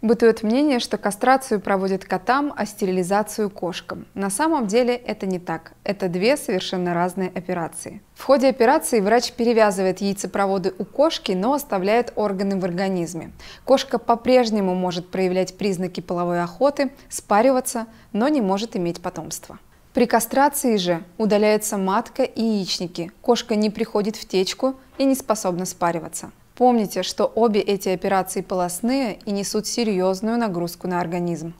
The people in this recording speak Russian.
Бытует мнение, что кастрацию проводят котам, а стерилизацию – кошкам. На самом деле это не так. Это две совершенно разные операции. В ходе операции врач перевязывает яйцепроводы у кошки, но оставляет органы в организме. Кошка по-прежнему может проявлять признаки половой охоты, спариваться, но не может иметь потомства. При кастрации же удаляется матка и яичники. Кошка не приходит в течку и не способна спариваться. Помните, что обе эти операции полостные и несут серьезную нагрузку на организм.